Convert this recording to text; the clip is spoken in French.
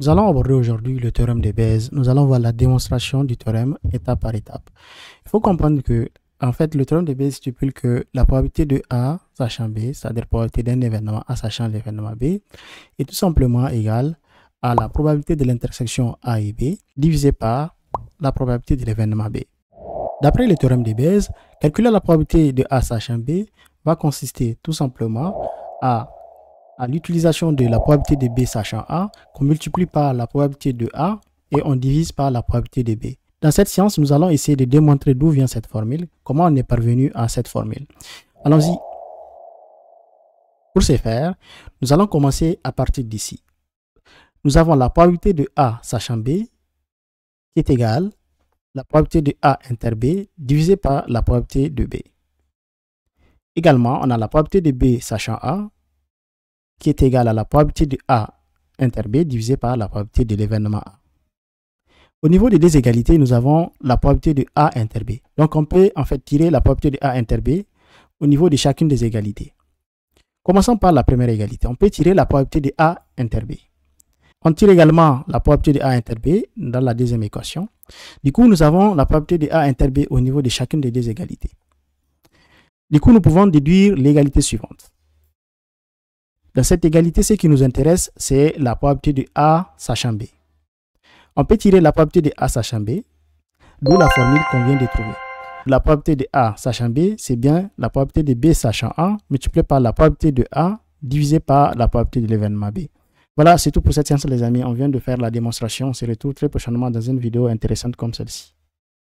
Nous allons aborder aujourd'hui le théorème de Bayes. Nous allons voir la démonstration du théorème étape par étape. Il faut comprendre que, en fait, le théorème de Bayes stipule que la probabilité de A sachant B, c'est-à-dire la probabilité d'un événement A sachant l'événement B, est tout simplement égale à la probabilité de l'intersection A et B divisée par la probabilité de l'événement B. D'après le théorème de Bayes, calculer la probabilité de A sachant B va consister tout simplement à à l'utilisation de la probabilité de B sachant A, qu'on multiplie par la probabilité de A et on divise par la probabilité de B. Dans cette séance, nous allons essayer de démontrer d'où vient cette formule, comment on est parvenu à cette formule. Allons-y. Pour ce faire, nous allons commencer à partir d'ici. Nous avons la probabilité de A sachant B qui est égale à la probabilité de A inter B divisé par la probabilité de B. Également, on a la probabilité de B sachant A qui est égal à la probabilité de A inter B divisé par la probabilité de l'événement A. Au niveau des deux égalités, nous avons la probabilité de A inter B. Donc on peut en fait tirer la probabilité de A inter B au niveau de chacune des égalités. Commençons par la première égalité. On peut tirer la probabilité de A inter B. On tire également la probabilité de A inter B dans la deuxième équation. Du coup, nous avons la probabilité de A inter B au niveau de chacune des deux égalités. Du coup, nous pouvons déduire l'égalité suivante. Dans cette égalité, ce qui nous intéresse, c'est la probabilité de A sachant B. On peut tirer la probabilité de A sachant B, d'où la formule qu'on vient de trouver. La probabilité de A sachant B, c'est bien la probabilité de B sachant A multipliée par la probabilité de A divisée par la probabilité de l'événement B. Voilà, c'est tout pour cette séance les amis. On vient de faire la démonstration. On se retrouve très prochainement dans une vidéo intéressante comme celle-ci.